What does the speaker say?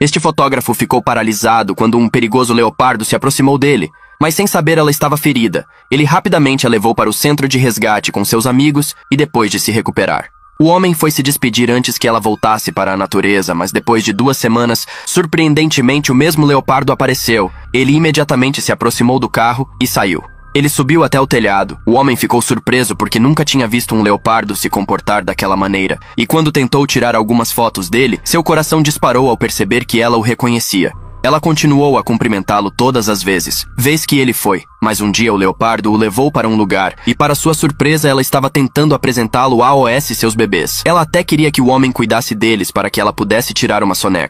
Este fotógrafo ficou paralisado quando um perigoso leopardo se aproximou dele, mas sem saber ela estava ferida. Ele rapidamente a levou para o centro de resgate com seus amigos e depois de se recuperar. O homem foi se despedir antes que ela voltasse para a natureza, mas depois de duas semanas, surpreendentemente o mesmo leopardo apareceu. Ele imediatamente se aproximou do carro e saiu. Ele subiu até o telhado. O homem ficou surpreso porque nunca tinha visto um leopardo se comportar daquela maneira, e quando tentou tirar algumas fotos dele, seu coração disparou ao perceber que ela o reconhecia. Ela continuou a cumprimentá-lo todas as vezes, vez que ele foi, mas um dia o leopardo o levou para um lugar, e para sua surpresa ela estava tentando apresentá-lo a OS seus bebês. Ela até queria que o homem cuidasse deles para que ela pudesse tirar uma soneca.